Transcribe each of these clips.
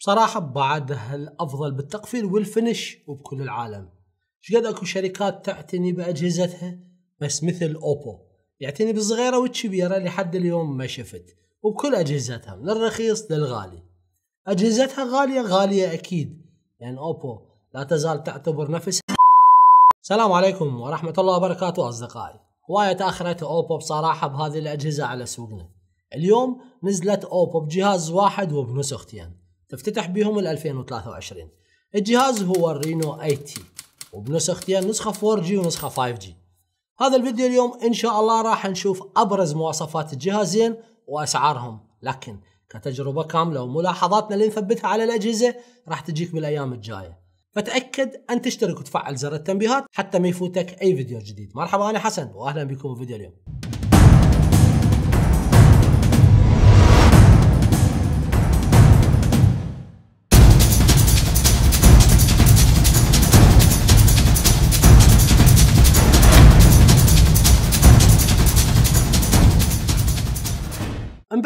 بصراحه بعدها الافضل بالتقفيل والفنش وبكل العالم شقد اكو شركات تعتني باجهزتها بس مثل اوبو يعتني بالصغيره والكبيره لحد اليوم ما شفت وبكل اجهزتها من الرخيص للغالي اجهزتها غاليه غاليه اكيد لان يعني اوبو لا تزال تعتبر نفسها السلام عليكم ورحمه الله وبركاته اصدقائي هواية تاخرت اوبو بصراحه بهذه الاجهزه على سوقنا اليوم نزلت اوبو بجهاز واحد وبنسختين تفتتح بهم ال 2023 الجهاز هو الرينو تي وبنسختين نسخة 4G ونسخة 5G هذا الفيديو اليوم ان شاء الله راح نشوف ابرز مواصفات الجهازين واسعارهم لكن كتجربة كاملة وملاحظاتنا اللي نثبتها على الاجهزة راح تجيك بالايام الجاية فتأكد أن تشترك وتفعل زر التنبيهات حتى ما يفوتك أي فيديو جديد مرحبا أنا حسن وأهلا بكم في فيديو اليوم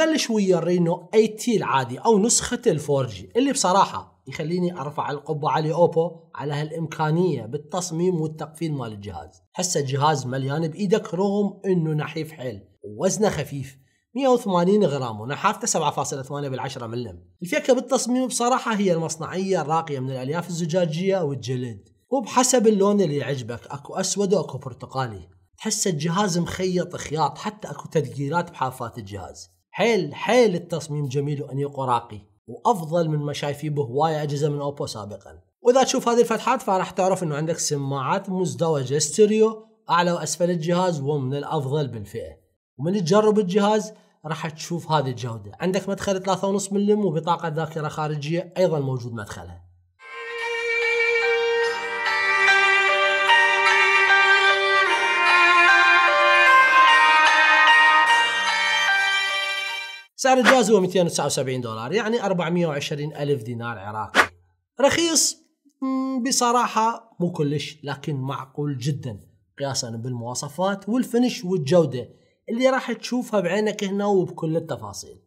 نبلش ويا الرينو 8 تي العادي او نسخه الفورجي اللي بصراحه يخليني ارفع القبعه على اوبو على هالامكانيه بالتصميم والتقفيل مال الجهاز هسه الجهاز مليان بايدك رغم انه نحيف حيل ووزنه خفيف 180 غرام ونحافته 7.8 بالعشرة ملم الفكرة بالتصميم بصراحة هي المصنعية الراقية من الألياف الزجاجية والجلد وبحسب اللون اللي يعجبك اكو اسود واكو برتقالي تحس الجهاز مخيط خياط حتى اكو تدقيرات بحافات الجهاز حيل حيل التصميم جميل وانيق وراقي وافضل من ما شايفيه بهوايه اجهزه من اوبو سابقا واذا تشوف هذه الفتحات فراح تعرف انه عندك سماعات مزدوجه ستيريو اعلى واسفل الجهاز ومن الافضل بالفئه ومن تجرب الجهاز راح تشوف هذه الجوده عندك مدخل 3.5 ملم وبطاقه ذاكره خارجيه ايضا موجود مدخلها سعر الجهاز هو 279 دولار يعني 420 ألف دينار عراقي رخيص بصراحة مو كلش لكن معقول جدا قياسا بالمواصفات والفنش والجودة اللي راح تشوفها بعينك هنا وبكل التفاصيل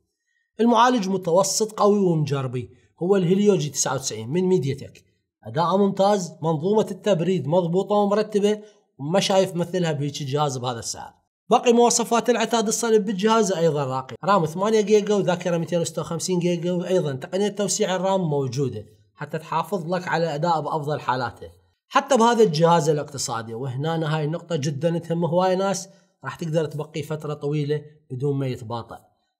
المعالج متوسط قوي ومجربي هو الهيليو جي 99 من ميديا تك أداءه ممتاز منظومة التبريد مضبوطة ومرتبة وما شايف مثلها بهيك جهاز بهذا السعر باقي مواصفات العتاد الصلب بالجهاز ايضا راقي رام 8 جيجا وذاكره 256 جيجا وايضا تقنيه توسيع الرام موجوده حتى تحافظ لك على الاداء بافضل حالاته حتى بهذا الجهاز الاقتصادي وهنا هاي النقطه جدا تهم هواي ناس راح تقدر تبقي فتره طويله بدون ما يتباطأ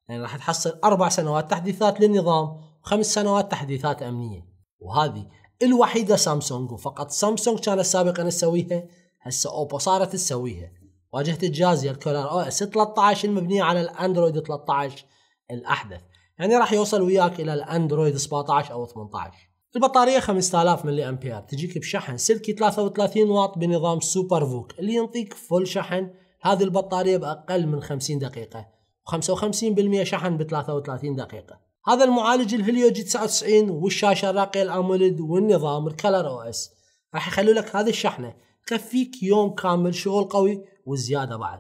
يعني راح تحصل اربع سنوات تحديثات للنظام وخمس سنوات تحديثات امنيه وهذه الوحيده سامسونج وفقط سامسونج كانت سابقا تسويها هسه اوبو صارت تسويها واجهه الجازية الكولر او اس 13 المبنيه على الاندرويد 13 الاحدث يعني راح يوصل وياك الى الاندرويد 17 او 18 البطارية 5000 ملي امبير تجيك بشحن سلكي 33 واط بنظام سوبر فوك اللي ينطيك فل شحن هذه البطارية باقل من 50 دقيقة و55% شحن ب 33 دقيقة هذا المعالج الهليو جي 99 والشاشة الراقية الاموليد والنظام الكلر او اس راح يخلوا لك هذه الشحنة تكفيك يوم كامل شغل قوي وزياده بعد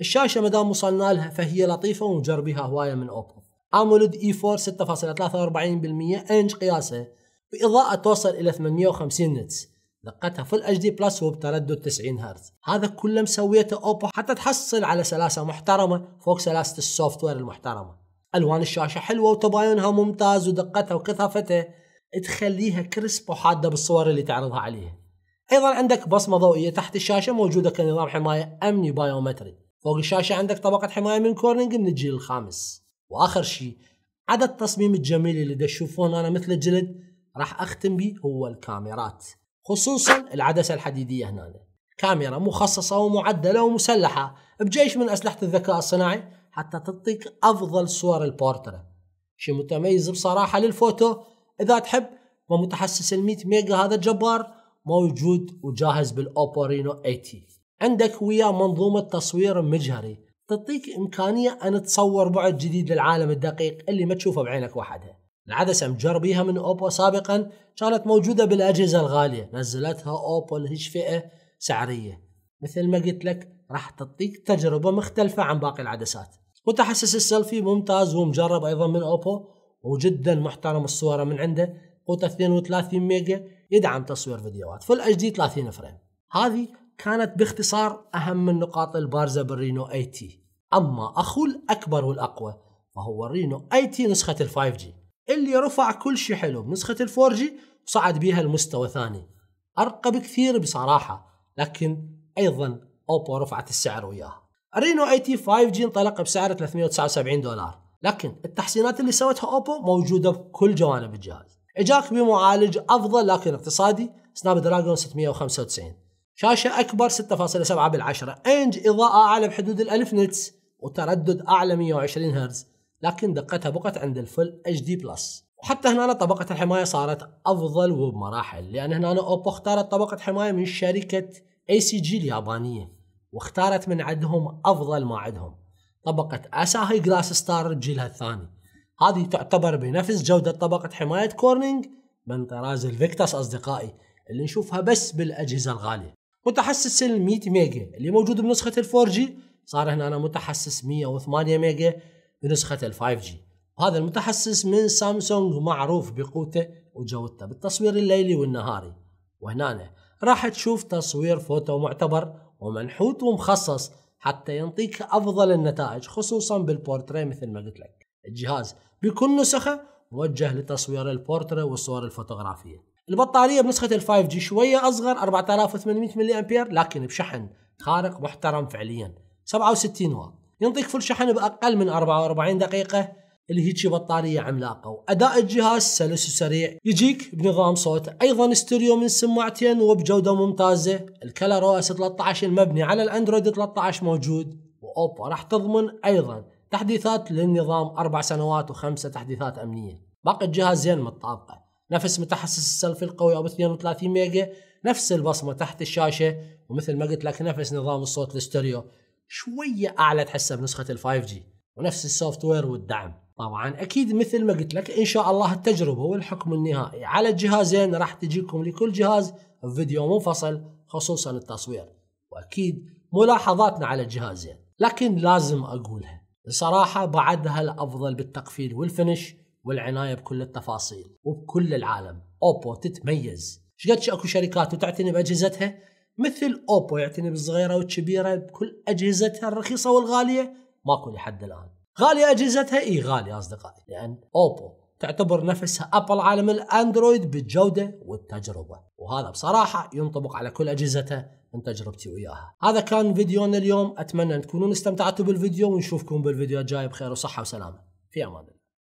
الشاشه مدام وصلنا لها فهي لطيفه ومجربيها هوايه من اوبو اموليد اي 4 6.43% انج قياسه باضاءه توصل الى 850 نتس دقتها فل اتش دي بلس وبتردد 90 هرتز هذا كله مسويته اوبو حتى تحصل على سلاسه محترمه فوق سلاسه السوفت وير المحترمه الوان الشاشه حلوه وتباينها ممتاز ودقتها وكثافتها تخليها كريسب وحاده بالصور اللي تعرضها عليها ايضا عندك بصمه ضوئيه تحت الشاشه موجوده كنظام حمايه امني بايومتري فوق الشاشه عندك طبقه حمايه من كورنينج من الجيل الخامس واخر شيء عدد التصميم الجميل اللي تشوفون انا مثل الجلد راح اختم به هو الكاميرات خصوصا العدسه الحديديه هنا كاميرا مخصصه ومعدله ومسلحه بجيش من اسلحه الذكاء الصناعي حتى تعطيك افضل صور البورتره شيء متميز بصراحه للفوتو اذا تحب ومتحسس ال 100 ميجا هذا الجبار موجود وجاهز بالاوبورينو 80 عندك ويا منظومة تصوير مجهري تعطيك إمكانية أن تصور بعد جديد للعالم الدقيق اللي ما تشوفه بعينك وحدها العدسة مجربيها من أوبو سابقا كانت موجودة بالأجهزة الغالية نزلتها أوبو لهش فئة سعرية مثل ما قلت لك راح تعطيك تجربة مختلفة عن باقي العدسات وتحسس السيلفي ممتاز ومجرب أيضا من أوبو وجدا محترم الصورة من عنده قوته 32 ميجا يدعم تصوير فيديوهات فل اتش دي 30 فريم هذه كانت باختصار اهم النقاط البارزه بالرينو اي تي اما اخوه الاكبر والاقوى فهو الرينو اي تي نسخه ال 5 جي اللي رفع كل شيء حلو بنسخه ال 4 جي وصعد بيها لمستوى ثاني ارقى بكثير بصراحه لكن ايضا اوبو رفعت السعر وياها الرينو اي تي 5 جي انطلق بسعر 379 دولار لكن التحسينات اللي سوتها اوبو موجوده بكل جوانب الجهاز اجاك بمعالج افضل لكن اقتصادي سناب دراجون 695 شاشه اكبر 6.7 بالعشرة انج اضاءه اعلى بحدود ال1000 نتس وتردد اعلى 120 هرتز لكن دقتها بقت عند الفل اتش دي بلس وحتى هنا طبقة الحماية صارت أفضل وبمراحل لأن هنا أوبو اختارت طبقة حماية من شركة اي سي جي اليابانية واختارت من عندهم أفضل ما عندهم طبقة أساهي جلاس ستار جيلها الثاني هذه تعتبر بنفس جودة طبقة حماية كورنينج من طراز الفيكتاس أصدقائي اللي نشوفها بس بالأجهزة الغالية متحسس ال 100 ميجا اللي موجود بنسخة ال 4 جي صار هنا أنا متحسس 108 ميجا بنسخة ال 5 جي هذا المتحسس من سامسونج معروف بقوته وجودته بالتصوير الليلي والنهاري وهنا راح تشوف تصوير فوتو معتبر ومنحوت ومخصص حتى ينطيك أفضل النتائج خصوصا بالبورتريه مثل ما قلت لك الجهاز بكل نسخه موجه لتصوير البورتري والصور الفوتوغرافيه البطاريه بنسخه ال5 جي شويه اصغر 4800 ملي امبير لكن بشحن خارق محترم فعليا 67 واط ينطيك فل شحن باقل من 44 دقيقه اللي هيك بطاريه عملاقه واداء الجهاز سلس وسريع يجيك بنظام صوت ايضا استوديو من سماعتين وبجوده ممتازه الكلر او اس 13 المبني على الاندرويد 13 موجود واوبا راح تضمن ايضا تحديثات للنظام أربع سنوات وخمسة تحديثات أمنية باقي الجهاز زين متطابقة نفس متحسس السلفي القوي أبو 32 ميجا نفس البصمة تحت الشاشة ومثل ما قلت لك نفس نظام الصوت الاستريو شوية أعلى تحسه بنسخة ال 5G ونفس السوفت وير والدعم طبعا اكيد مثل ما قلت لك ان شاء الله التجربه والحكم النهائي على الجهازين راح تجيكم لكل جهاز فيديو منفصل خصوصا التصوير واكيد ملاحظاتنا على الجهازين لكن لازم اقولها صراحة بعدها الأفضل بالتقفيل والفنش والعناية بكل التفاصيل وبكل العالم أوبو تتميز شقدش أكو شركات وتعتني بأجهزتها مثل أوبو يعتني بالصغيرة والكبيرة بكل أجهزتها الرخيصة والغالية ماكو لحد الآن غالية أجهزتها إي غالية أصدقائي لأن أوبو تعتبر نفسها أبل عالم الأندرويد بالجودة والتجربة وهذا بصراحة ينطبق على كل أجهزتها من تجربتي وياها هذا كان فيديونا اليوم اتمنى ان تكونوا استمتعتوا بالفيديو ونشوفكم بالفيديو الجاي بخير وصحه وسلامه في امان